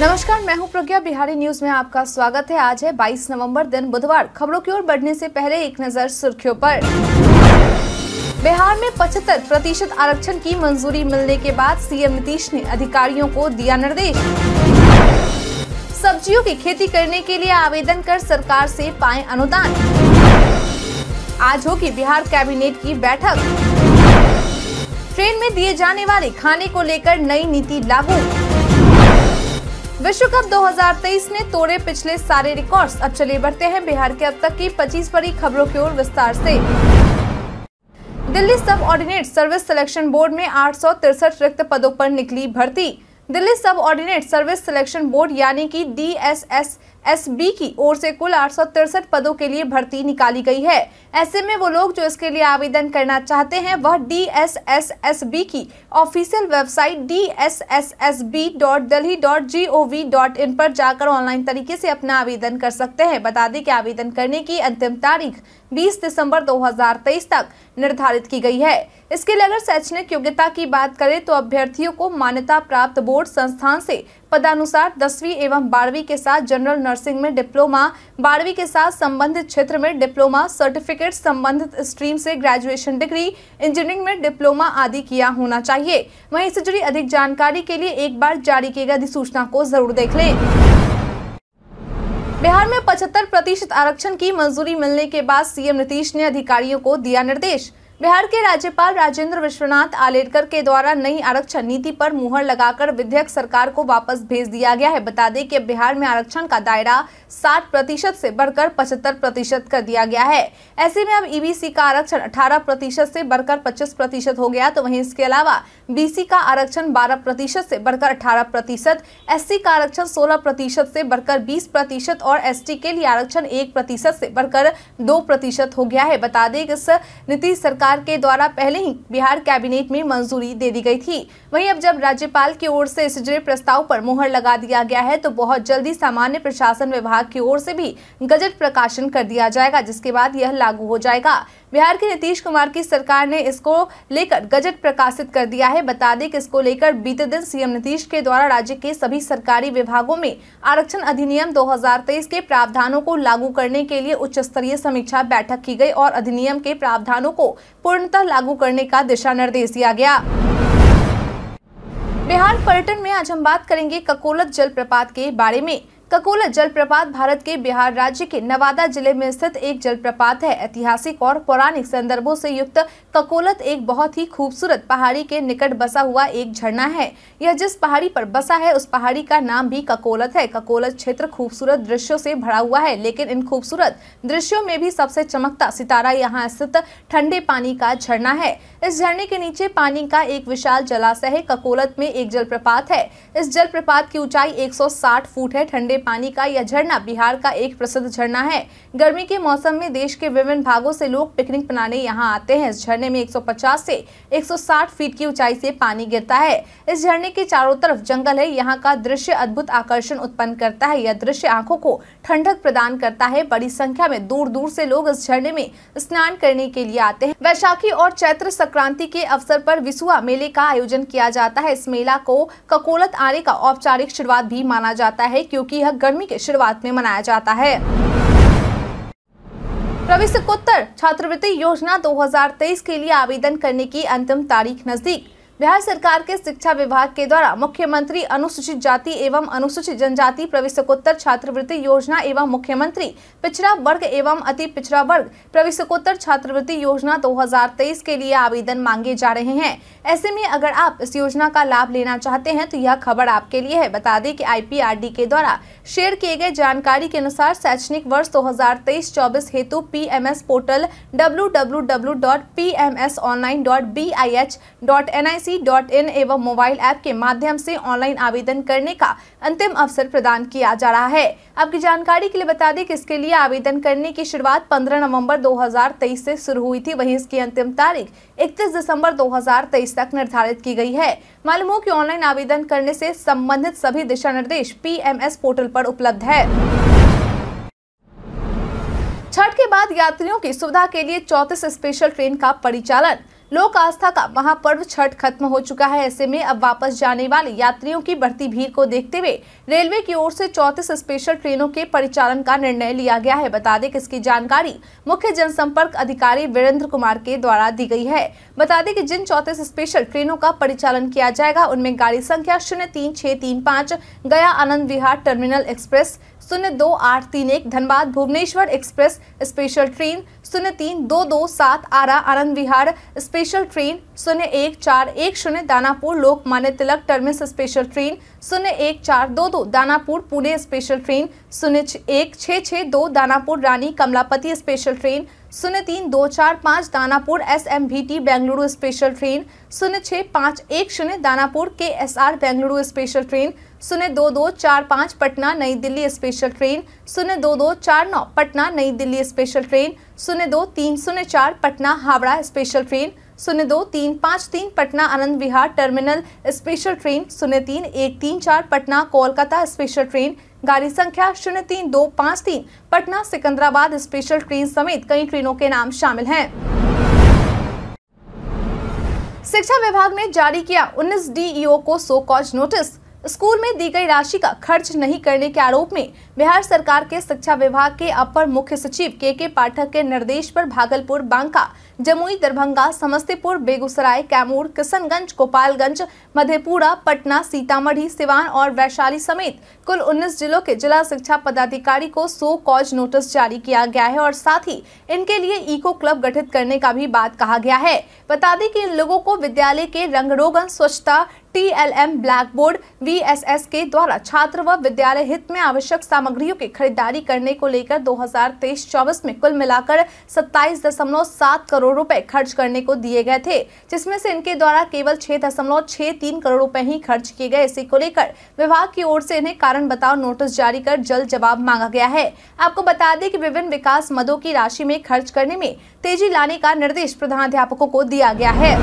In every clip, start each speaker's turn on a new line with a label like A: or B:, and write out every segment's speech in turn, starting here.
A: नमस्कार मैं हूं प्रज्ञा बिहारी न्यूज में आपका स्वागत है आज है 22 नवंबर दिन बुधवार खबरों की ओर बढ़ने से पहले एक नजर सुर्खियों पर बिहार में 75 प्रतिशत आरक्षण की मंजूरी मिलने के बाद सीएम नीतीश ने अधिकारियों को दिया निर्देश सब्जियों की खेती करने के लिए आवेदन कर सरकार से पाए अनुदान आज होगी बिहार कैबिनेट की बैठक ट्रेन में दिए जाने वाले खाने को लेकर नई नीति लागू विश्व कप 2023 ने तोड़े पिछले सारे रिकॉर्ड्स अब चलिए बढ़ते हैं बिहार के अब तक की 25 बड़ी खबरों की ओर विस्तार से दिल्ली सब ऑर्डिनेट सर्विस सिलेक्शन बोर्ड में आठ रिक्त पदों पर निकली भर्ती दिल्ली सब ऑर्डिनेट सर्विस सिलेक्शन बोर्ड यानी कि डी एसबी की ओर से कुल आठ पदों के लिए भर्ती निकाली गई है ऐसे में वो लोग जो इसके लिए आवेदन करना चाहते हैं वह D S S S B की official website D S S S B dot Delhi dot G O V dot इन पर जाकर ऑनलाइन तरीके से अपना आवेदन कर सकते हैं बता दें कि आवेदन करने की अंतिम तारीख 20 दिसंबर 2023 तक निर्धारित की गई है इसके लिए अगर शैक्षणिक योग्यता की बात करें तो अभ्यर्थियों को मान्यता प्राप्त बोर्ड संस्थान से पदानुसार दसवीं एवं बारहवीं के साथ जनरल नर्सिंग में डिप्लोमा बारहवीं के साथ संबंधित क्षेत्र में डिप्लोमा सर्टिफिकेट संबंधित स्ट्रीम से ग्रेजुएशन डिग्री इंजीनियरिंग में डिप्लोमा आदि किया होना चाहिए वहीं इससे जुड़ी अधिक जानकारी के लिए एक बार जारी की गई अधिसूचना को जरूर देख ले बिहार में 75 प्रतिशत आरक्षण की मंजूरी मिलने के बाद सीएम नीतीश ने अधिकारियों को दिया निर्देश बिहार के राज्यपाल राजेंद्र विश्वनाथ आलेटकर के द्वारा नई आरक्षण नीति पर मुहर लगाकर विधेयक सरकार को वापस भेज दिया गया है बता दें कि बिहार में आरक्षण का दायरा 60 प्रतिशत से बढ़कर 75 प्रतिशत कर दिया गया है ऐसे में अब ईबीसी e का आरक्षण 18 प्रतिशत से बढ़कर 25 प्रतिशत हो गया तो वहीं इसके अलावा बीसी का आरक्षण बारह प्रतिशत से बढ़कर अठारह प्रतिशत एस का आरक्षण सोलह प्रतिशत से बढ़कर बीस प्रतिशत और एस के लिए आरक्षण एक प्रतिशत से बढ़कर दो प्रतिशत हो गया है बता दें इस नीति सरकार सरकार के द्वारा पहले ही बिहार कैबिनेट में मंजूरी दे दी गई थी वहीं अब जब राज्यपाल की ओर से इस जुड़े प्रस्ताव पर मुहर लगा दिया गया है तो बहुत जल्दी सामान्य प्रशासन विभाग की ओर से भी गजट प्रकाशन कर दिया जाएगा जिसके बाद यह लागू हो जाएगा बिहार के नीतीश कुमार की सरकार ने इसको लेकर गजट प्रकाशित कर दिया है बता दें कि इसको लेकर बीते दिन सीएम नीतीश के द्वारा राज्य के सभी सरकारी विभागों में आरक्षण अधिनियम 2023 के प्रावधानों को लागू करने के लिए उच्च स्तरीय समीक्षा बैठक की गई और अधिनियम के प्रावधानों को पूर्णतः लागू करने का दिशा निर्देश दिया गया बिहार पर्यटन में आज हम बात करेंगे ककोलत जलप्रपात के बारे में ककोला जलप्रपात भारत के बिहार राज्य के नवादा जिले में स्थित एक जलप्रपात है ऐतिहासिक और पौराणिक संदर्भों से युक्त ककोलत एक बहुत ही खूबसूरत पहाड़ी के निकट बसा हुआ एक झरना है यह जिस पहाड़ी पर बसा है उस पहाड़ी का नाम भी ककोलत है ककोलत क्षेत्र खूबसूरत दृश्यों से भरा हुआ है लेकिन इन खूबसूरत दृश्यों में भी सबसे चमकता सितारा यहाँ स्थित ठंडे पानी का झरना है इस झरने के नीचे पानी का एक विशाल जलाशय है ककोलत में एक जलप्रपात है इस जलप्रपात की ऊंचाई एक फुट है ठंडे ठंडे पानी का यह झरना बिहार का एक प्रसिद्ध झरना है गर्मी के मौसम में देश के विभिन्न भागों से लोग पिकनिक मनाने यहाँ आते हैं इस झरने में 150 से 160 फीट की ऊंचाई से पानी गिरता है इस झरने के चारों तरफ जंगल है यहाँ का दृश्य अद्भुत आकर्षण उत्पन्न करता है यह दृश्य आंखों को ठंडक प्रदान करता है बड़ी संख्या में दूर दूर से लोग इस झरने में स्नान करने के लिए आते हैं वैशाखी और चैत्र संक्रांति के अवसर पर विसुआ मेले का आयोजन किया जाता है इस मेला को ककोलत आने का औपचारिक शुरुआत भी माना जाता है क्योंकि यह गर्मी के शुरुआत में मनाया जाता है प्रवेशकोत्तर छात्रवृत्ति योजना 2023 के लिए आवेदन करने की अंतिम तारीख नजदीक बिहार सरकार के शिक्षा विभाग के द्वारा मुख्यमंत्री अनुसूचित जाति एवं अनुसूचित जनजाति प्रवेशकोत्तर छात्रवृत्ति योजना एवं मुख्यमंत्री पिछड़ा वर्ग एवं अति पिछड़ा वर्ग प्रवेशकोत्तर छात्रवृत्ति योजना 2023 के लिए आवेदन मांगे जा रहे हैं ऐसे में अगर आप इस योजना का लाभ लेना चाहते हैं तो यह खबर आपके लिए है बता दें की आई के द्वारा शेयर किए गए जानकारी के अनुसार शैक्षणिक वर्ष दो हजार हेतु P portal W dot N I C dot I N mobile app के माध्यम से ऑनलाइन आवेदन करने का अंतिम अवसर प्रदान किया जा रहा है आपकी जानकारी के लिए बता दें कि इसके लिए आवेदन करने की शुरुआत 15 नवंबर 2023 से शुरू हुई थी वहीं इसकी अंतिम तारीख 31 दिसंबर 2023 तक निर्धारित की गई है मालूम हो कि ऑनलाइन आवेदन करने से संबंधित सभी दिशा निर्देश पी पोर्टल पर उपलब्ध है छठ के बाद यात्रियों की सुविधा के लिए चौतीस स्पेशल ट्रेन का परिचालन लोक आस्था का महापर्व छठ खत्म हो चुका है ऐसे में अब वापस जाने वाले यात्रियों की बढ़ती भीड़ को देखते हुए रेलवे की ओर से चौतीस स्पेशल ट्रेनों के परिचालन का निर्णय लिया गया है बता दें कि इसकी जानकारी मुख्य जनसंपर्क अधिकारी वीरेंद्र कुमार के द्वारा दी गई है बता दें कि जिन चौतीस स्पेशल ट्रेनों का परिचालन किया जाएगा उनमें गाड़ी संख्या शून्य तीन छह तीन पाँच गया आनंद विहार टर्मिनल एक्सप्रेस शून्य दो आठ तीन एक Dhanbad Bhubaneswar express special train शून्य तीन दो दो सात आरा आनंद विहार स्पेशल ट्रेन शून्य एक चार एक शून्य Danapur Lokmanya Tilak terminus special train शून्य एक चार दो दो दानापुर पुणे स्पेशल ट्रेन शून्य एक छः छः दो दानापुर रानी कमलापति स्पेशल ट्रेन शून्य तीन दो चार पाँच Danapur S M V T Bengaluru special train शून्य छः पाँच एक शून्य Danapur K S R Bengaluru special train शून्य दो दो चार पाँच पटना नई दिल्ली स्पेशल ट्रेन शून्य दो दो चार नौ पटना नई दिल्ली स्पेशल ट्रेन शून्य दो तीन शून्य चार पटना हावड़ा स्पेशल ट्रेन शून्य दो तीन पाँच तीन Patna Anand Vihar terminal special train शून्य तीन एक तीन चार पटना कोलकाता स्पेशल ट्रेन गाड़ी संख्या शून्य तीन दो पाँच तीन पटना सिकंदराबाद स्पेशल ट्रेन समेत कई ट्रेनों के नाम शामिल हैं शिक्षा विभाग ने जारी किया 19 डीईओ को सो कॉज नोटिस स्कूल में दी गई राशि का खर्च नहीं करने के आरोप में बिहार सरकार के शिक्षा विभाग के अपर मुख्य सचिव के के पाठक के निर्देश पर भागलपुर बांका जमुई दरभंगा समस्तीपुर बेगूसराय कैमूर किशनगंज गोपालगंज मधेपुरा पटना सीतामढ़ी सिवान और वैशाली समेत कुल 19 जिलों के जिला शिक्षा पदाधिकारी को सो कॉज नोटिस जारी किया गया है और साथ ही इनके लिए इको क्लब गठित करने का भी बात कहा गया है बता दें कि इन लोगों को विद्यालय के रंगरोगन स्वच्छता टीएलएम ब्लैक बोर्ड वीएसएस के द्वारा छात्र व विद्यालय हित में आवश्यक सामग्रियों की खरीदारी करने को लेकर 2023-24 में कुल मिलाकर 27.7 करोड़ रुपए खर्च करने को दिए गए थे जिसमें से इनके द्वारा केवल 6.63 करोड़ रुपए ही खर्च किए गए इसी को लेकर विभाग की ओर से इन्हें कारण बताओ नोटिस जारी कर जल्द जवाब मांगा गया है आपको बता दें कि विभिन्न विकास मदों की राशि में खर्च करने में तेजी लाने का निर्देश प्रधानाध्यापकों को दिया गया है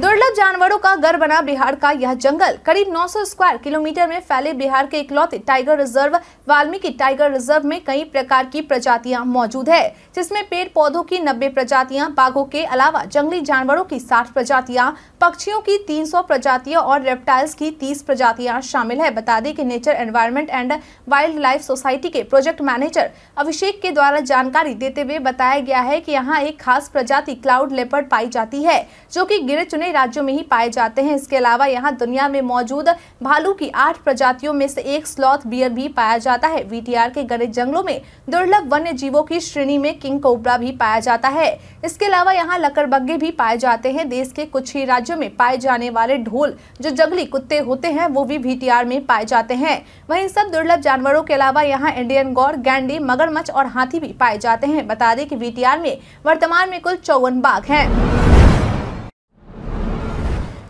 A: दुर्लभ जानवरों का घर बना बिहार का यह जंगल करीब 900 स्क्वायर किलोमीटर में फैले बिहार के इकलौते tiger reserve Valmiki tiger reserve में कई प्रकार की प्रजातियां मौजूद है जिसमें पेड़ पौधों की 90 प्रजातियां बाघों के अलावा जंगली जानवरों की 60 प्रजातियां पक्षियों की 300 प्रजातियाँ और रेप्टाइल्स की तीस प्रजातियाँ शामिल है बता दें की nature environment and wildlife society के प्रोजेक्ट मैनेजर अभिषेक के द्वारा जानकारी देते हुए बताया गया है की यहाँ एक खास प्रजाति क्लाउड लेपर्ड पाई जाती है जो की गिरे चुने कई राज्यों में ही पाए जाते हैं इसके अलावा यहाँ दुनिया में मौजूद भालू की आठ प्रजातियों में से एक स्लॉथ बियर भी पाया जाता है वीटीआर के गणित जंगलों में दुर्लभ वन्य जीवों की श्रेणी में किंग कोबरा भी पाया जाता है इसके अलावा यहाँ लकड़बग्गे भी पाए जाते हैं देश के कुछ ही राज्यों में पाए जाने वाले ढोल जो जंगली कुत्ते होते हैं वो भी वीटीआर में पाए जाते हैं वही सब दुर्लभ जानवरों के अलावा यहाँ इंडियन गौर गैंडी मगरमच्छ और हाथी भी पाए जाते हैं बता दें कि वीटीआर में वर्तमान में कुल चौवन बाघ हैं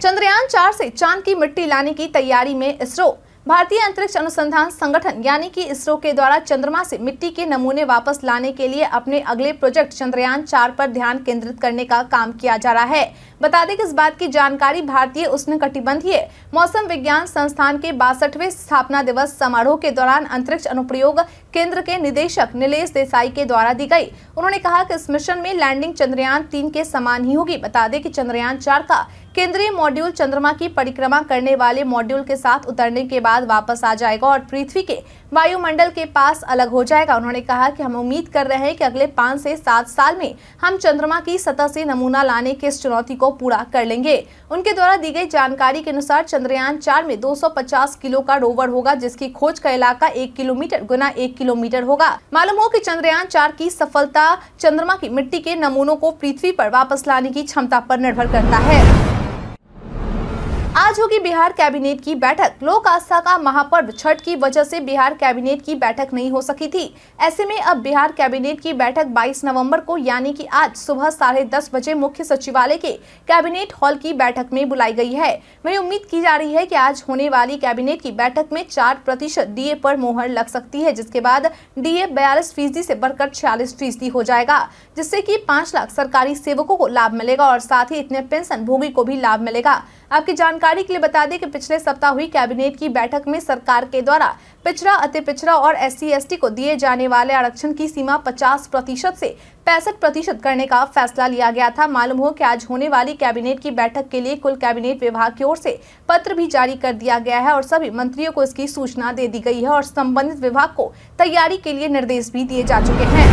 A: चंद्रयान चार से चांद की मिट्टी लाने की तैयारी में इसरो भारतीय अंतरिक्ष अनुसंधान संगठन यानी कि इसरो के द्वारा चंद्रमा से मिट्टी के नमूने वापस लाने के लिए अपने अगले प्रोजेक्ट चंद्रयान चार पर ध्यान केंद्रित करने का काम किया जा रहा है बता दें कि इस बात की जानकारी भारतीय उष्णकटिबंधीय मौसम विज्ञान संस्थान के बासठवें स्थापना दिवस समारोह के दौरान अंतरिक्ष अनुप्रयोग केंद्र के निदेशक नीलेष देसाई के द्वारा दी गई उन्होंने कहा कि इस मिशन में लैंडिंग चंद्रयान तीन के समान ही होगी बता दें कि चंद्रयान चार का केंद्रीय मॉड्यूल चंद्रमा की परिक्रमा करने वाले मॉड्यूल के साथ उतरने के बाद वापस आ जाएगा और पृथ्वी के वायुमंडल के पास अलग हो जाएगा उन्होंने कहा कि हम उम्मीद कर रहे हैं कि अगले पाँच से सात साल में हम चंद्रमा की सतह से नमूना लाने की इस चुनौती को पूरा कर लेंगे उनके द्वारा दी गई जानकारी के अनुसार चंद्रयान चार में दो किलो का रोवर होगा जिसकी खोज का इलाका एक किलोमीटर गुना एक किलो किलोमीटर होगा मालूम हो कि चंद्रयान चार की सफलता चंद्रमा की मिट्टी के नमूनों को पृथ्वी पर वापस लाने की क्षमता पर निर्भर करता है आज होगी बिहार कैबिनेट की बैठक लोक आस्था का महापर्व छठ की वजह से बिहार कैबिनेट की बैठक नहीं हो सकी थी ऐसे में अब बिहार कैबिनेट की बैठक 22 नवंबर को यानी कि आज सुबह साढ़े दस बजे मुख्य सचिवालय के कैबिनेट हॉल की बैठक में बुलाई गई है वही उम्मीद की जा रही है कि आज होने वाली कैबिनेट की बैठक में चार प्रतिशत डी पर मोहर लग सकती है जिसके बाद डी ए बयालीस फीसदी ऐसी बढ़कर छियालीस फीसदी हो जाएगा जिससे की पाँच लाख सरकारी सेवकों को लाभ मिलेगा और साथ ही इतने पेंशन भोगी को भी लाभ मिलेगा आपकी जानकारी के लिए बता दें कि पिछले सप्ताह हुई कैबिनेट की बैठक में सरकार के द्वारा पिछड़ा अति पिछड़ा और एस सी को दिए जाने वाले आरक्षण की सीमा 50 प्रतिशत से पैंसठ प्रतिशत करने का फैसला लिया गया था मालूम हो कि आज होने वाली कैबिनेट की बैठक के लिए कुल कैबिनेट विभाग की ओर से पत्र भी जारी कर दिया गया है और सभी मंत्रियों को इसकी सूचना दे दी गई है और संबंधित विभाग को तैयारी के लिए निर्देश भी दिए जा चुके हैं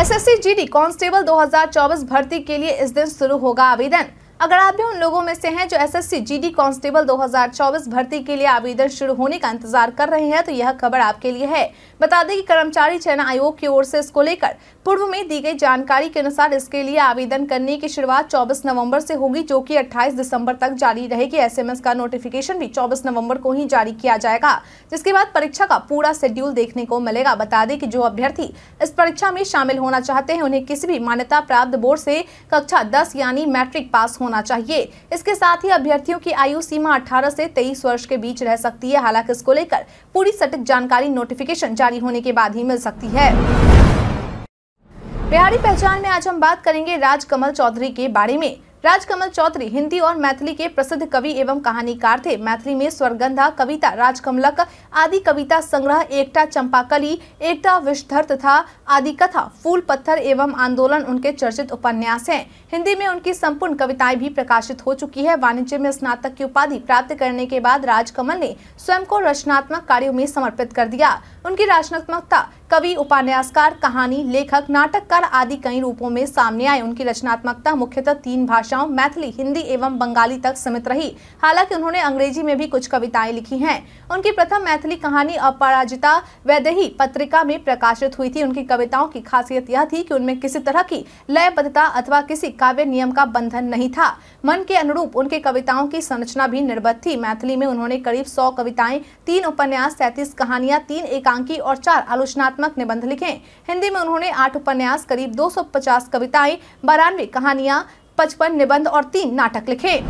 A: एसएससी जीडी कांस्टेबल 2024 भर्ती के लिए इस दिन शुरू होगा आवेदन अगर आप भी उन लोगों में से हैं जो एसएससी जीडी कांस्टेबल 2024 भर्ती के लिए आवेदन शुरू होने का इंतजार कर रहे हैं तो यह खबर आपके लिए है बता दें कि कर्मचारी चयन आयोग की ओर से इसको लेकर पूर्व में दी गई जानकारी के अनुसार इसके लिए आवेदन करने की शुरुआत 24 नवंबर से होगी जो कि 28 दिसंबर तक जारी रहेगी एस का नोटिफिकेशन भी चौबीस नवम्बर को ही जारी किया जाएगा जिसके बाद परीक्षा का पूरा शेड्यूल देखने को मिलेगा बता दें की जो अभ्यर्थी इस परीक्षा में शामिल होना चाहते हैं उन्हें किसी भी मान्यता प्राप्त बोर्ड से कक्षा दस यानी मैट्रिक पास होना चाहिए इसके साथ ही अभ्यर्थियों की आयु सीमा 18 से 23 वर्ष के बीच रह सकती है हालांकि इसको लेकर पूरी सटीक जानकारी नोटिफिकेशन जारी होने के बाद ही मिल सकती है बिहारी पहचान में आज हम बात करेंगे राजकमल चौधरी के बारे में राजकमल चौधरी हिंदी और मैथिली के प्रसिद्ध कवि एवं कहानीकार थे मैथिली में स्वर्गंधा कविता राजकमलक आदि कविता संग्रह एकता चंपाकली एकता विषधर तथा आदि कथा फूल पत्थर एवं आंदोलन उनके चर्चित उपन्यास हैं हिंदी में उनकी संपूर्ण कविताएं भी प्रकाशित हो चुकी है वाणिज्य में स्नातक की उपाधि प्राप्त करने के बाद राजकमल ने स्वयं को रचनात्मक कार्यों में समर्पित कर दिया उनकी रचनात्मकता कवि उपन्यासकार कहानी लेखक नाटककार आदि कई रूपों में सामने आए उनकी रचनात्मकता मुख्यतः तीन भाषाओं मैथिली हिंदी एवं बंगाली तक सीमित रही हालांकि उन्होंने अंग्रेजी में भी कुछ कविताएं लिखी हैं उनकी प्रथम मैथिली कहानी अपराजिता वैदेही पत्रिका में प्रकाशित हुई थी उनकी कविताओं की खासियत यह थी कि उनमें किसी तरह की लयबद्धता अथवा किसी काव्य नियम का बंधन नहीं था मन के अनुरूप उनके कविताओं की संरचना भी निर्बत थी मैथिली में उन्होंने करीब सौ कविताएं तीन उपन्यास सैंतीस कहानियां तीन एकांकी और चार आलोचनात्मक निबंध लिखे हिंदी में उन्होंने आठ उपन्यास करीब दो कविताएं बारानवे कहानियां पचपन निबंध और तीन नाटक लिखे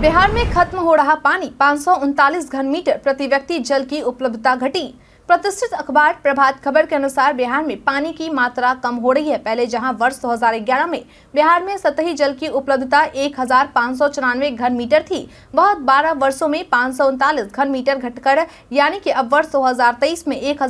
A: बिहार में खत्म हो रहा पानी पाँच घन मीटर प्रति व्यक्ति जल की उपलब्धता घटी प्रतिष्ठित अखबार प्रभात खबर के अनुसार बिहार में पानी की मात्रा कम हो रही है पहले जहां वर्ष 2011 में बिहार में सतही जल की उपलब्धता एक घन मीटर थी वह 12 वर्षों में पाँच घन मीटर घटकर यानी कि अब वर्ष 2023 में एक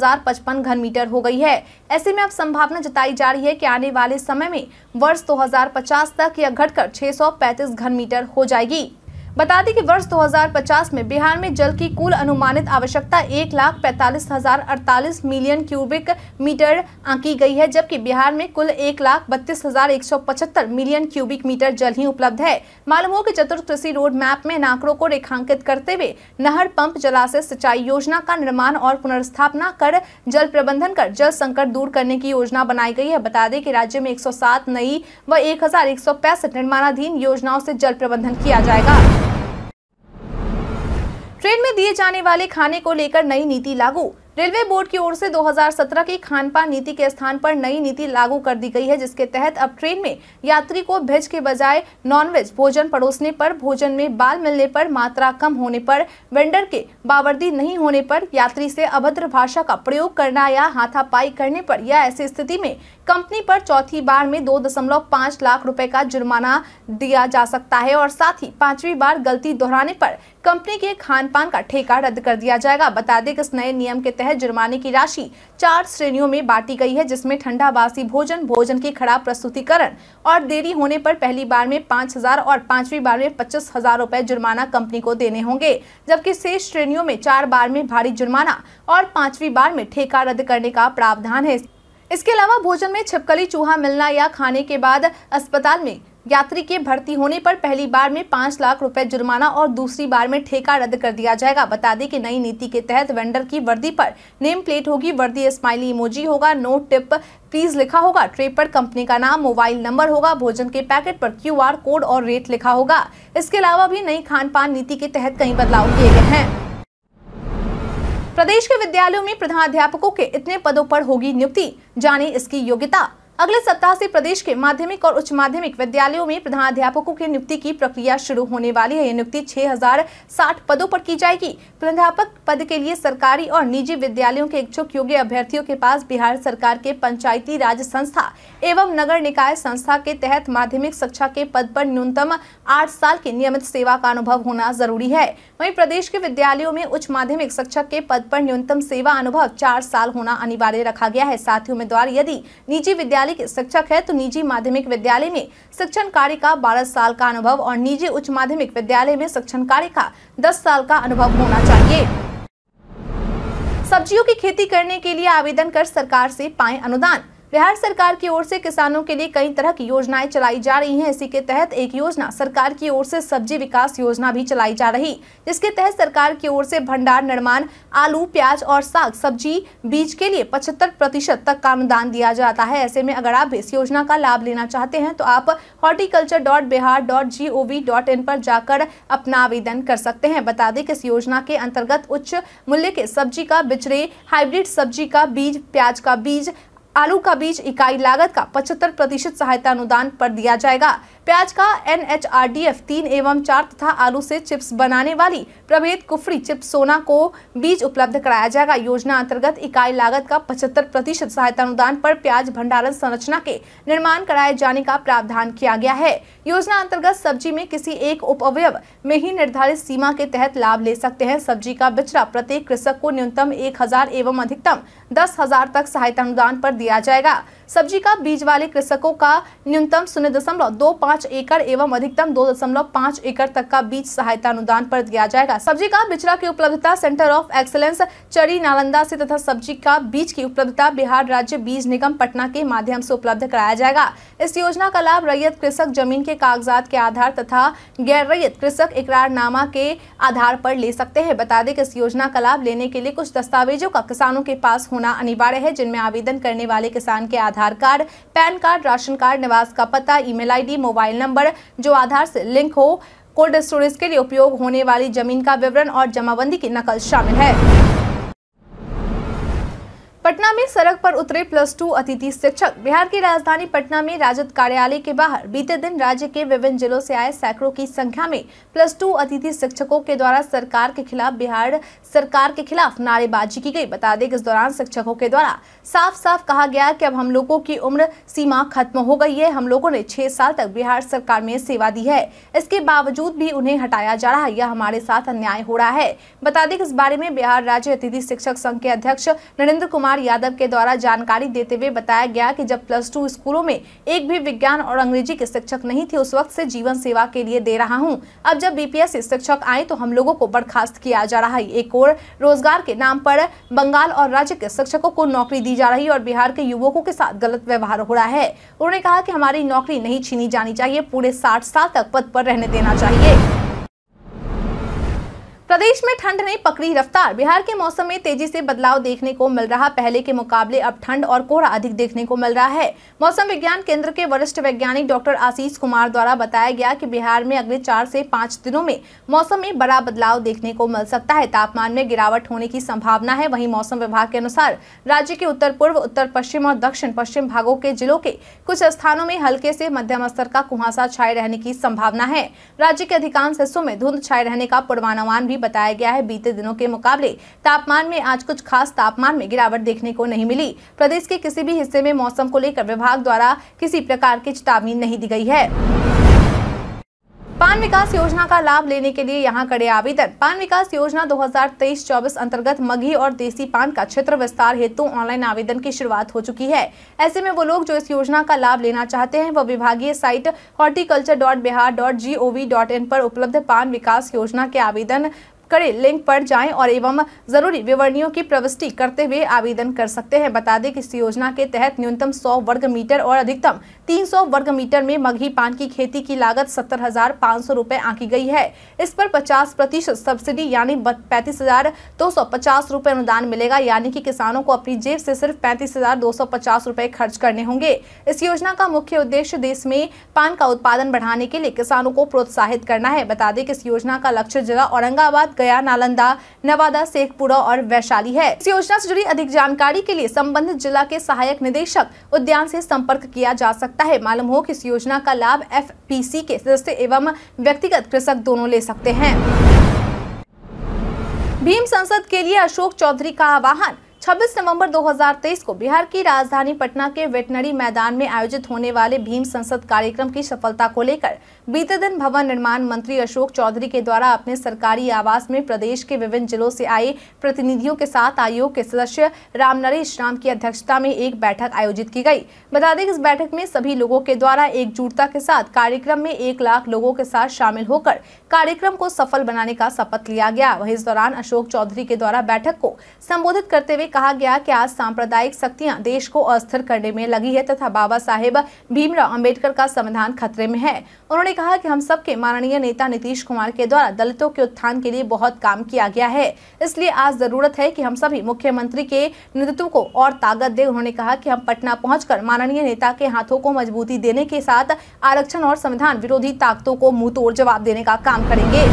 A: घन मीटर हो गई है ऐसे में अब संभावना जताई जा रही है कि आने वाले समय में वर्ष 2050 तक यह घटकर छह घन मीटर हो जाएगी बता दें कि वर्ष 2050 में बिहार में जल की कुल अनुमानित आवश्यकता एक लाख पैंतालीस हजार अड़तालीस मिलियन क्यूबिक मीटर आंकी गई है जबकि बिहार में कुल एक लाख बत्तीस हजार एक सौ पचहत्तर मिलियन क्यूबिक मीटर जल ही उपलब्ध है मालूम हो कि कृषि रोड मैप में नाकरों को रेखांकित करते हुए नहर पंप जलाशय सिंचाई योजना का निर्माण और पुनर्स्थापना कर जल प्रबंधन कर जल संकट दूर करने की योजना बनाई गई है बता दें कि राज्य में एक नई व एक निर्माणाधीन योजनाओं से जल प्रबंधन किया जाएगा ट्रेन में दिए जाने वाले खाने को लेकर नई नीति लागू रेलवे बोर्ड की ओर से 2017 की खानपान नीति के स्थान पर नई नीति लागू कर दी गई है जिसके तहत अब ट्रेन में यात्री को भेज के बजाय नॉनवेज भोजन परोसने पर भोजन में बाल मिलने पर मात्रा कम होने पर वेंडर के बावर्दी नहीं होने पर यात्री से अभद्र भाषा का प्रयोग करना या हाथापाई करने पर या ऐसी स्थिति में कंपनी पर चौथी बार में दो दशमलव पांच लाख रुपए का जुर्माना दिया जा सकता है और साथ ही पांचवी बार गलती दोहराने पर कंपनी के खान पान का ठेका रद्द कर दिया जाएगा बता दें कि इस नए नियम के तहत जुर्माने की राशि चार श्रेणियों में बांटी गई है जिसमें ठंडा बासी भोजन भोजन की खराब प्रस्तुतिकरण और देरी होने पर पहली बार में पाँच हजार और पांचवी बार में पच्चीस हजार रूपए जुर्माना कंपनी को देने होंगे जबकि शेष श्रेणियों में चार बार में भारी जुर्माना और पांचवी बार में ठेका रद्द करने का प्रावधान है इसके अलावा भोजन में छिपकली चूहा मिलना या खाने के बाद अस्पताल में यात्री के भर्ती होने पर पहली बार में पाँच लाख रुपए जुर्माना और दूसरी बार में ठेका रद्द कर दिया जाएगा बता दें कि नई नीति के तहत वेंडर की वर्दी पर नेम प्लेट होगी वर्दी स्माइली इमोजी होगा नो टिप प्लीज लिखा होगा ट्रे पर कंपनी का नाम मोबाइल नंबर होगा भोजन के पैकेट पर क्यूआर कोड और रेट लिखा होगा इसके अलावा भी नई खान पान नीति के तहत कई बदलाव किए गए हैं प्रदेश के विद्यालयों में प्रधानाध्यापकों के इतने पदों पर होगी नियुक्ति जाने इसकी योग्यता अगले सप्ताह से प्रदेश के माध्यमिक और उच्च माध्यमिक विद्यालयों में प्रधानाध्यापकों की नियुक्ति की प्रक्रिया शुरू होने वाली है ये नियुक्ति 6060 पदों पर की जाएगी प्राध्यापक पद के लिए सरकारी और निजी विद्यालयों के इच्छुक योग्य अभ्यर्थियों के पास बिहार सरकार के पंचायती राज संस्था एवं नगर निकाय संस्था के तहत माध्यमिक शिक्षा के पद पर न्यूनतम आठ साल की नियमित सेवा का अनुभव होना जरूरी है वहीं प्रदेश के विद्यालयों में उच्च माध्यमिक शिक्षक के पद पर न्यूनतम सेवा अनुभव चार साल होना अनिवार्य रखा गया है साथ ही उम्मीदवार यदि निजी विद्यालय के शिक्षक है तो निजी माध्यमिक विद्यालय में शिक्षण कार्य का बारह साल का अनुभव और निजी उच्च माध्यमिक विद्यालय में शिक्षण कार्य का दस साल का अनुभव होना चाहिए सब्जियों की खेती करने के लिए आवेदन कर सरकार से पाए अनुदान बिहार सरकार की ओर से किसानों के लिए कई तरह की योजनाएं चलाई जा रही हैं इसी के तहत एक योजना सरकार की ओर से सब्जी विकास योजना भी चलाई जा रही जिसके तहत सरकार की ओर से भंडार निर्माण आलू प्याज और साग सब्जी बीज के लिए 75 प्रतिशत तक का अनुदान दिया जाता है ऐसे में अगर आप इस योजना का लाभ लेना चाहते हैं तो आप horticulture dot Bihar dot G O V dot इन पर जाकर अपना आवेदन कर सकते हैं बता दें कि इस योजना के अंतर्गत उच्च मूल्य के सब्जी का बिचरे हाइब्रिड सब्जी का बीज प्याज का बीज आलू का बीज इकाई लागत का 75 प्रतिशत सहायता अनुदान पर दिया जाएगा प्याज का N H R D F तीन एवं चार तथा आलू से चिप्स बनाने वाली प्रभेद कुफरी चिप्स सोना को बीज उपलब्ध कराया जाएगा योजना अंतर्गत इकाई लागत का 75 प्रतिशत सहायता अनुदान पर प्याज भंडारण संरचना के निर्माण कराए जाने का प्रावधान किया गया है योजना अंतर्गत सब्जी में किसी एक उपअवयव में ही निर्धारित सीमा के तहत लाभ ले सकते हैं सब्जी का बिचरा प्रत्येक कृषक को न्यूनतम एक हजार एवं अधिकतम दस हजार तक सहायता अनुदान पर दिया दिया जाएगा सब्जी का बीज वाले कृषकों का न्यूनतम शून्य दशमलव दो पाँच एकड़ एवं अधिकतम दो दशमलव पाँच एकड़ तक का बीज सहायता अनुदान पर दिया जाएगा सब्जी का बिचरा की उपलब्धता सेंटर ऑफ एक्सलेंस चरी नालंदा से तथा सब्जी का बीज की उपलब्धता बिहार राज्य बीज निगम पटना के माध्यम से उपलब्ध कराया जाएगा इस योजना का लाभ रैयत कृषक जमीन के कागजात के आधार तथा गैर रैयत कृषक इकरारनामा के आधार पर ले सकते हैं बता दें कि इस योजना का लाभ लेने के लिए कुछ दस्तावेजों का किसानों के पास होना अनिवार्य है जिनमें आवेदन करने वाले किसान के Aadhaar card PAN card ration card निवास का पता ईमेल आईडी मोबाइल नंबर जो आधार से लिंक हो कोल्ड स्टोरेज के लिए उपयोग होने वाली जमीन का विवरण और जमाबंदी की नकल शामिल है पटना में सड़क पर उतरे प्लस टू अतिथि शिक्षक बिहार की राजधानी पटना में राजद कार्यालय के बाहर बीते दिन राज्य के विभिन्न जिलों से आए सैकड़ों की संख्या में प्लस टू अतिथि शिक्षकों के द्वारा सरकार के खिलाफ बिहार सरकार के खिलाफ नारेबाजी की गई बता दें कि इस दौरान शिक्षकों के द्वारा साफ साफ कहा गया की अब हम लोगों की उम्र सीमा खत्म हो गई है हम लोगों ने छह साल तक बिहार सरकार में सेवा दी है इसके बावजूद भी उन्हें हटाया जा रहा है यह हमारे साथ अन्याय हो रहा है बता दें इस बारे में बिहार राज्य अतिथि शिक्षक संघ के अध्यक्ष नरेंद्र कुमार कुमार यादव के द्वारा जानकारी देते हुए बताया गया कि जब प्लस टू स्कूलों में एक भी विज्ञान और अंग्रेजी के शिक्षक नहीं थे उस वक्त से जीवन सेवा के लिए दे रहा हूँ अब जब बीपीएस शिक्षक आए तो हम लोगों को बर्खास्त किया जा रहा है एक और रोजगार के नाम पर बंगाल और राज्य के शिक्षकों को नौकरी दी जा रही है और बिहार के युवकों के साथ गलत व्यवहार हो रहा है उन्होंने कहा की हमारी नौकरी नहीं छीनी जानी चाहिए पूरे साठ साल तक पद पर रहने देना चाहिए प्रदेश में ठंड ने पकड़ी रफ्तार बिहार के मौसम में तेजी से बदलाव देखने को मिल रहा पहले के मुकाबले अब ठंड और कोहरा अधिक देखने को मिल रहा है मौसम विज्ञान केंद्र के वरिष्ठ वैज्ञानिक डॉक्टर आशीष कुमार द्वारा बताया गया कि बिहार में अगले चार से पाँच दिनों में मौसम में बड़ा बदलाव देखने को मिल सकता है तापमान में गिरावट होने की संभावना है वही मौसम विभाग के अनुसार राज्य के उत्तर पूर्व उत्तर पश्चिम और दक्षिण पश्चिम भागों के जिलों के कुछ स्थानों में हल्के से मध्यम स्तर का कुहासा छाए रहने की संभावना है राज्य के अधिकांश हिस्सों में धुंध छाए रहने का पूर्वानुमान भी बताया गया है बीते दिनों के मुकाबले तापमान में आज कुछ खास तापमान में गिरावट देखने को नहीं मिली प्रदेश के किसी भी हिस्से में मौसम को लेकर विभाग द्वारा किसी प्रकार की चेतावनी नहीं दी गई है पान विकास योजना का लाभ लेने के लिए यहाँ करे आवेदन पान विकास योजना 2023-24 अंतर्गत मघी और देसी पान का क्षेत्र विस्तार हेतु ऑनलाइन आवेदन की शुरुआत हो चुकी है ऐसे में वो लोग जो इस योजना का लाभ लेना चाहते हैं वह विभागीय साइट हॉर्टिकल्चर पर उपलब्ध पान विकास योजना के आवेदन करे लिंक पर जाएं और एवं जरूरी विवरणियों की प्रविष्टि करते हुए आवेदन कर सकते हैं बता दें कि इस योजना के तहत न्यूनतम 100 वर्ग मीटर और अधिकतम 300 वर्ग मीटर में मगही पान की खेती की लागत सत्तर हजार पाँच सौ रूपए आकी गई है इस पर 50 प्रतिशत सब्सिडी यानी पैंतीस हजार दो सौ पचास रूपए अनुदान मिलेगा यानी कि किसानों को अपनी जेब से सिर्फ पैंतीस हजार दो सौ पचास रूपए खर्च करने होंगे इस योजना का मुख्य उद्देश्य देश में पान का उत्पादन बढ़ाने के लिए किसानों को प्रोत्साहित करना है बता दें कि इस योजना का लक्ष्य जिला औरंगाबाद गया नालंदा नवादा शेखपुरा और वैशाली है इस योजना से जुड़ी अधिक जानकारी के लिए संबंधित जिला के सहायक निदेशक उद्यान से संपर्क किया जा सकता सकता है मालूम हो कि इस योजना का लाभ एफ के सदस्य एवं व्यक्तिगत कृषक दोनों ले सकते हैं भीम संसद के लिए अशोक चौधरी का आह्वान 26 नवंबर 2023 को बिहार की राजधानी पटना के वेटनरी मैदान में आयोजित होने वाले भीम संसद कार्यक्रम की सफलता को लेकर बीते दिन भवन निर्माण मंत्री अशोक चौधरी के द्वारा अपने सरकारी आवास में प्रदेश के विभिन्न जिलों से आए प्रतिनिधियों के साथ आयोग के सदस्य राम नरेश राम की अध्यक्षता में एक बैठक आयोजित की गई बता दें इस बैठक में सभी लोगों के द्वारा एकजुटता के साथ कार्यक्रम में एक लाख लोगों के साथ शामिल होकर कार्यक्रम को सफल बनाने का शपथ लिया गया वही इस दौरान अशोक चौधरी के द्वारा बैठक को संबोधित करते हुए कहा गया की आज साम्प्रदायिक शक्तियाँ देश को अस्थिर करने में लगी है तथा बाबा साहेब भीमराव अम्बेडकर का संविधान खतरे में है उन्होंने कहा कि हम सबके माननीय नेता नीतीश कुमार के द्वारा दलितों के उत्थान के लिए बहुत काम किया गया है इसलिए आज जरूरत है कि हम सभी मुख्यमंत्री के नेतृत्व को और ताकत दे उन्होंने कहा कि हम पटना पहुंचकर माननीय नेता के हाथों को मजबूती देने के साथ आरक्षण और संविधान विरोधी ताकतों को मुंह जवाब देने का काम करेंगे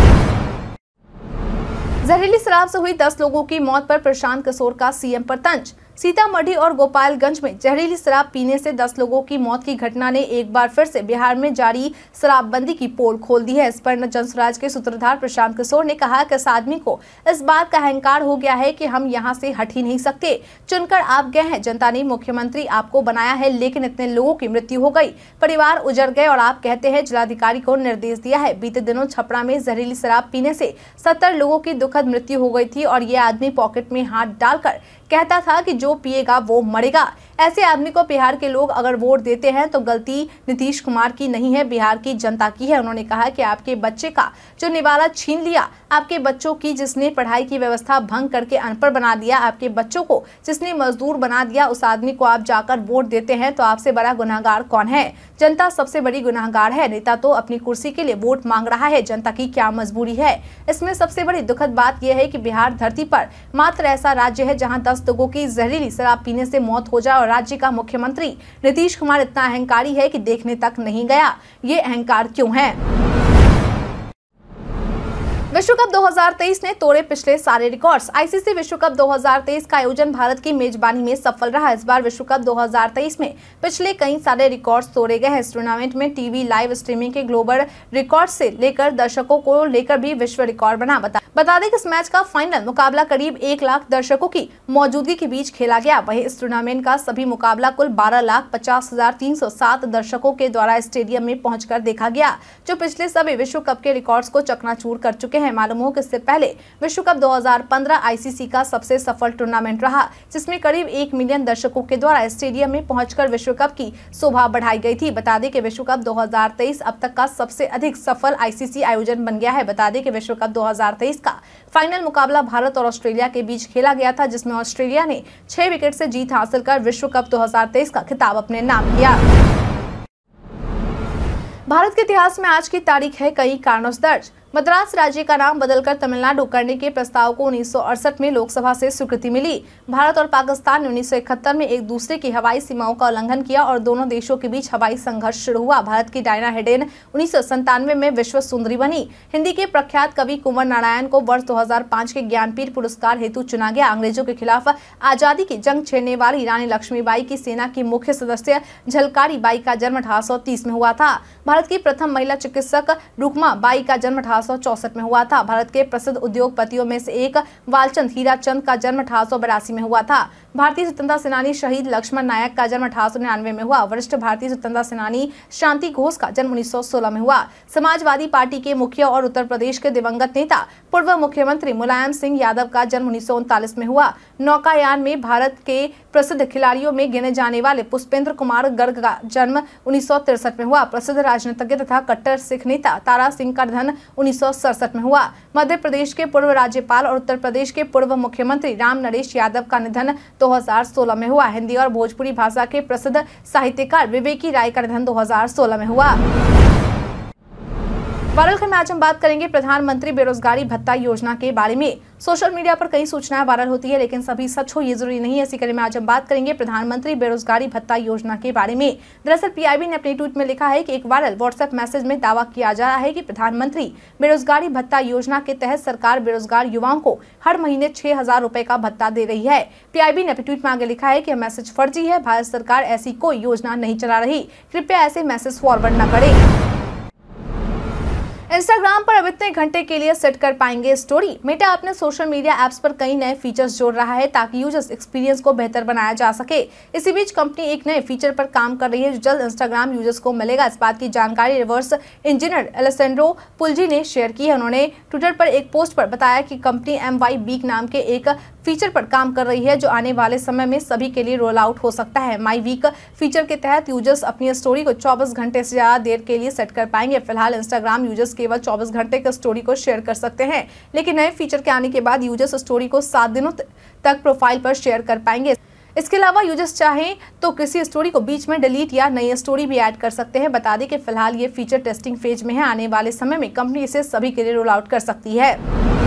A: जहरीली शराब से हुई दस लोगों की मौत पर प्रशांत किशोर का सीएम पर तंज सीतामढ़ी और गोपालगंज में जहरीली शराब पीने से दस लोगों की मौत की घटना ने एक बार फिर से बिहार में जारी शराबबंदी की पोल खोल दी है इस पर स्वराज के सूत्रधार प्रशांत किशोर ने कहा कि इस आदमी को इस बात का अहंकार हो गया है कि हम यहाँ से हट ही नहीं सकते चुनकर आप गए हैं जनता ने मुख्यमंत्री आपको बनाया है लेकिन इतने लोगों की मृत्यु हो गयी परिवार उजड़ गए और आप कहते हैं जिलाधिकारी को निर्देश दिया है बीते दिनों छपरा में जहरीली शराब पीने ऐसी सत्तर लोगों की दुखद मृत्यु हो गयी थी और ये आदमी पॉकेट में हाथ डालकर कहता था कि जो पिएगा वो मरेगा ऐसे आदमी को बिहार के लोग अगर वोट देते हैं तो गलती नीतीश कुमार की नहीं है बिहार की जनता की है उन्होंने कहा कि आपके बच्चे का जो निवाला छीन लिया आपके बच्चों की जिसने पढ़ाई की व्यवस्था भंग करके अनपढ़ बना दिया आपके बच्चों को जिसने मजदूर बना दिया उस आदमी को आप जाकर वोट देते हैं तो आपसे बड़ा गुनाहगार कौन है जनता सबसे बड़ी गुनाहगार है नेता तो अपनी कुर्सी के लिए वोट मांग रहा है जनता की क्या मजबूरी है इसमें सबसे बड़ी दुखद बात यह है कि बिहार धरती पर मात्र ऐसा राज्य है जहां दस मस्तकों की जहरीली शराब पीने से मौत हो जाए और राज्य का मुख्यमंत्री नीतीश कुमार इतना अहंकारी है कि देखने तक नहीं गया ये अहंकार क्यों है विश्व कप 2023 ने तोड़े पिछले सारे रिकॉर्ड्स आईसीसी विश्व कप 2023 का आयोजन भारत की मेजबानी में सफल रहा इस बार विश्व कप 2023 में पिछले कई सारे रिकॉर्ड्स तोड़े गए हैं इस टूर्नामेंट में टीवी लाइव स्ट्रीमिंग के ग्लोबल रिकॉर्ड से लेकर दर्शकों को लेकर भी विश्व रिकॉर्ड बना बता बता दें कि इस मैच का फाइनल मुकाबला करीब एक लाख दर्शकों की मौजूदगी के बीच खेला गया वही इस टूर्नामेंट का सभी मुकाबला कुल बारह लाख पचास हजार तीन सौ सात दर्शकों के द्वारा स्टेडियम में पहुँच देखा गया जो पिछले सभी विश्व कप के रिकॉर्ड को चकनाचूर कर चुके हैं हैं मालूम हो कि इससे पहले विश्व कप 2015 आईसीसी का सबसे सफल टूर्नामेंट रहा जिसमें करीब एक मिलियन दर्शकों के द्वारा स्टेडियम में पहुंचकर विश्व कप की शोभा बढ़ाई गई थी बता दें कि विश्व कप 2023 अब तक का सबसे अधिक सफल आईसीसी आयोजन बन गया है बता दें कि विश्व कप दो का फाइनल मुकाबला भारत और ऑस्ट्रेलिया के बीच खेला गया था जिसमें ऑस्ट्रेलिया ने छह विकेट से जीत हासिल कर विश्व कप दो का खिताब अपने नाम किया भारत के इतिहास में आज की तारीख है कई कारणों से दर्ज मद्रास राज्य का नाम बदलकर तमिलनाडु करने के प्रस्ताव को उन्नीस में लोकसभा से स्वीकृति मिली भारत और पाकिस्तान ने उन्नीस में एक दूसरे की हवाई सीमाओं का उल्लंघन किया और दोनों देशों के बीच हवाई संघर्ष शुरू हुआ भारत की डायना हेडेन उन्नीस में विश्व सुंदरी बनी हिंदी के प्रख्यात कवि कुंवर नारायण को वर्ष दो के ज्ञानपीठ पुरस्कार हेतु चुना गया अंग्रेजों के खिलाफ आजादी की जंग छेड़ने वाली रानी लक्ष्मीबाई की सेना की मुख्य सदस्य झलकारी बाई का जन्म अठारह में हुआ था भारत की प्रथम महिला चिकित्सक रुकमा बाई का जन्म अठारह 1864 में हुआ था भारत के प्रसिद्ध उद्योगपतियों में से एक वालचंद चंद का जन्म अठारह में हुआ था भारतीय स्वतंत्रता सेनानी शहीद लक्ष्मण नायक का जन्म अठारह में हुआ वरिष्ठ भारतीय स्वतंत्रता सेनानी शांति घोष का जन्म उन्नीस में हुआ समाजवादी पार्टी के मुखिया और उत्तर प्रदेश के दिवंगत नेता पूर्व मुख्यमंत्री मुलायम सिंह यादव का जन्म उन्नीस में हुआ नौकायान में भारत के प्रसिद्ध खिलाड़ियों में गिने जाने वाले पुष्पेंद्र कुमार गर्ग का जन्म उन्नीस में हुआ प्रसिद्ध राजनीतिज्ञ तथा कट्टर सिख नेता तारा सिंह का धन उन्नीस में हुआ मध्य प्रदेश के पूर्व राज्यपाल और उत्तर प्रदेश के पूर्व मुख्यमंत्री राम नरेश यादव का निधन 2016 में हुआ हिंदी और भोजपुरी भाषा के प्रसिद्ध साहित्यकार विवेकी राय का निधन 2016 में हुआ वायरल में आज हम बात करेंगे प्रधानमंत्री बेरोजगारी भत्ता योजना के बारे में सोशल मीडिया पर कई सूचनाएं वायरल होती है लेकिन सभी सच हो ये जरूरी नहीं है इसी कड़ी में आज हम बात करेंगे प्रधानमंत्री बेरोजगारी भत्ता योजना के बारे में दरअसल पीआईबी ने अपने ट्वीट में लिखा है कि एक वायरल व्हाट्सएप मैसेज में दावा किया जा रहा है कि प्रधानमंत्री बेरोजगारी भत्ता योजना के तहत सरकार बेरोजगार युवाओं को हर महीने छह हजार का भत्ता दे रही है पी ने अपने ट्वीट में आगे लिखा है की मैसेज फर्जी है भारत सरकार ऐसी कोई योजना नहीं चला रही कृपया ऐसे मैसेज फॉरवर्ड न करे इंस्टाग्राम पर अब इतने घंटे के लिए सेट कर पाएंगे स्टोरी मेटा अपने सोशल मीडिया एप्स पर कई नए फीचर्स जोड़ रहा है ताकि यूजर्स एक्सपीरियंस को बेहतर बनाया जा सके इसी बीच कंपनी एक नए फीचर पर काम कर रही है जो जल्द इंस्टाग्राम यूजर्स को मिलेगा इस बात की जानकारी रिवर्स इंजीनियर एलेसेंड्रो पुलजी ने शेयर की है उन्होंने ट्विटर पर एक पोस्ट पर बताया कि कंपनी एम वाई बीक नाम के एक फीचर पर काम कर रही है जो आने वाले समय में सभी के लिए रोल आउट हो सकता है माई वीक फीचर के तहत यूजर्स अपनी स्टोरी को चौबीस घंटे से ज़्यादा देर के लिए सेट कर पाएंगे फिलहाल इंस्टाग्राम यूजर्स केवल चौबीस घंटे की स्टोरी को शेयर कर सकते हैं लेकिन नए फीचर के आने के बाद यूजर्स स्टोरी को सात दिनों तक प्रोफाइल पर शेयर कर पाएंगे इसके अलावा यूजर्स चाहें तो किसी स्टोरी को बीच में डिलीट या नई स्टोरी भी ऐड कर सकते हैं बता दें कि फिलहाल ये फीचर टेस्टिंग फेज में है आने वाले समय में कंपनी इसे सभी के लिए रोल आउट कर सकती है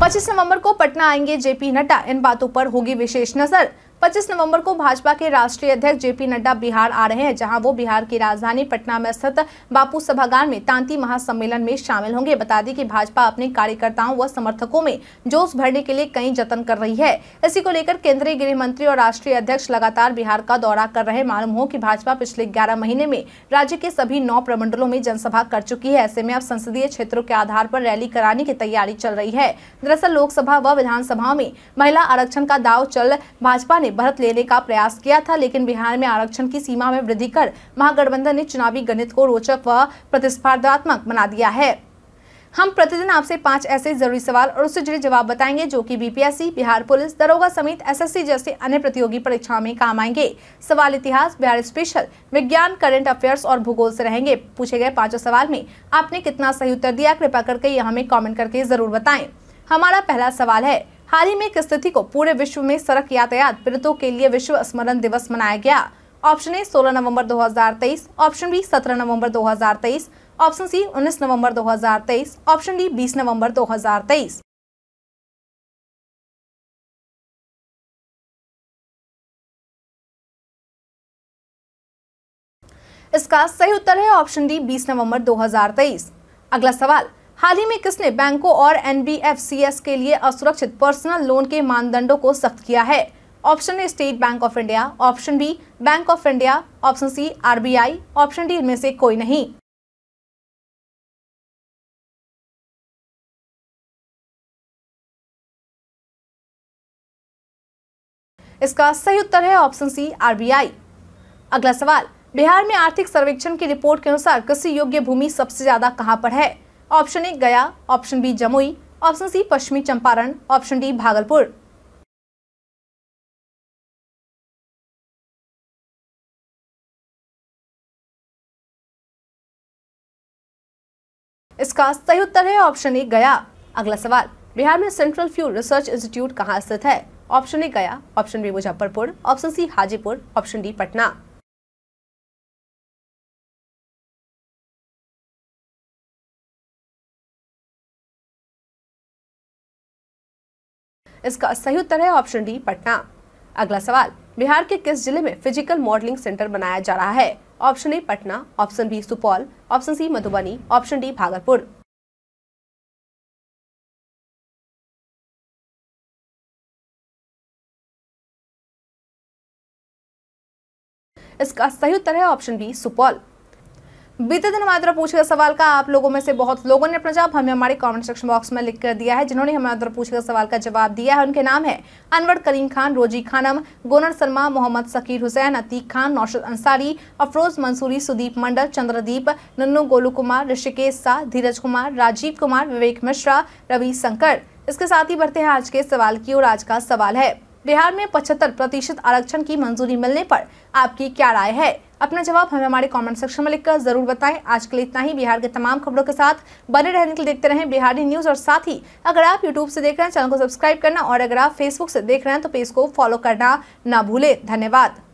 A: 25 नवंबर को पटना आएंगे जेपी नड्डा इन बातों पर होगी विशेष नजर 25 नवंबर को भाजपा के राष्ट्रीय अध्यक्ष जेपी नड्डा बिहार आ रहे हैं जहां वो बिहार की राजधानी पटना में स्थित बापू सभागार में तांती महासम्मेलन में शामिल होंगे बता दी कि भाजपा अपने कार्यकर्ताओं व समर्थकों में जोश भरने के लिए कई जतन कर रही है इसी को लेकर केंद्रीय गृह मंत्री और राष्ट्रीय अध्यक्ष लगातार बिहार का दौरा कर रहे मालूम हो की भाजपा पिछले ग्यारह महीने में राज्य के सभी नौ प्रमंडलों में जनसभा कर चुकी है ऐसे में अब संसदीय क्षेत्रों के आधार पर रैली कराने की तैयारी चल रही है दरअसल लोकसभा व विधानसभाओं में महिला आरक्षण का दाव चल भाजपा ने ने बढ़त लेने का प्रयास किया था लेकिन बिहार में आरक्षण की सीमा में वृद्धि कर महागठबंधन ने चुनावी गणित को रोचक व प्रतिस्पर्धात्मक बना दिया है हम प्रतिदिन आपसे पांच ऐसे जरूरी सवाल और उससे जुड़े जवाब बताएंगे जो कि बीपीएससी बिहार पुलिस दरोगा समेत एसएससी जैसे अन्य प्रतियोगी परीक्षाओं में काम आएंगे सवाल इतिहास बिहार स्पेशल विज्ञान करंट अफेयर्स और भूगोल से रहेंगे पूछे गए पांचों सवाल में आपने कितना सही उत्तर दिया कृपया करके हमें कॉमेंट करके जरूर बताए हमारा पहला सवाल है हाल ही में एक स्थिति को पूरे विश्व में सड़क यातायात पीड़ितों के लिए विश्व स्मरण दिवस मनाया गया ऑप्शन ए 16 नवंबर 2023, ऑप्शन बी 17 नवंबर 2023, ऑप्शन सी 19 नवंबर 2023, ऑप्शन डी 20 नवंबर 2023। इसका सही उत्तर है ऑप्शन डी 20 नवंबर 2023। अगला सवाल हाल ही में किसने बैंकों और एनबीएफसीएस के लिए असुरक्षित पर्सनल लोन के मानदंडों को सख्त किया है option A State Bank of India option B Bank of India option C RBI option D इनमें से कोई नहीं इसका सही उत्तर है ऑप्शन सी आरबीआई अगला सवाल बिहार में आर्थिक सर्वेक्षण की रिपोर्ट के अनुसार कृषि योग्य भूमि सबसे ज्यादा कहां पर है option A Gaya option B Jamui option C पश्चिमी चंपारण ऑप्शन डी भागलपुर इसका सही उत्तर है ऑप्शन ए गया अगला सवाल बिहार में सेंट्रल फ्यूल रिसर्च इंस्टीट्यूट कहाँ स्थित है option A Gaya option B Muzaffarpur option C Hajipur option D Patna इसका सही उत्तर है ऑप्शन डी पटना अगला सवाल बिहार के किस जिले में फिजिकल मॉडलिंग सेंटर बनाया जा रहा है option A Patna option B Supaul option C Madhubani option D Bhagalpur इसका सही उत्तर है ऑप्शन बी सुपौल बीते दिन हमारे पूछे गए सवाल का आप लोगों में से बहुत लोगों ने अपना जवाब हमें हमारे कमेंट सेक्शन बॉक्स में लिख कर दिया है जिन्होंने हमारे द्वारा पूछे गए सवाल का जवाब दिया है उनके नाम है अनवर करीम खान रोजी खानम गोनर शर्मा मोहम्मद सकीर हुसैन अतीक खान नौशद अंसारी अफरोज मंसूरी सुदीप मंडल चंद्रदीप नन्नू गोलू कुमार ऋषिकेश शाह धीरज कुमार राजीव कुमार विवेक मिश्रा रवि शंकर इसके साथ ही बढ़ते हैं आज के सवाल की और आज का सवाल है बिहार में पचहत्तर प्रतिशत आरक्षण की मंजूरी मिलने पर आपकी क्या राय है अपना जवाब हमें हमारे कमेंट सेक्शन में लिखकर जरूर बताएं आज के लिए इतना ही बिहार के तमाम खबरों के साथ बने रहने के लिए देखते रहें बिहारी न्यूज और साथ ही अगर आप यूट्यूब से देख रहे हैं चैनल को सब्सक्राइब करना और अगर आप फेसबुक से देख रहे हैं तो पेज को फॉलो करना ना भूलें धन्यवाद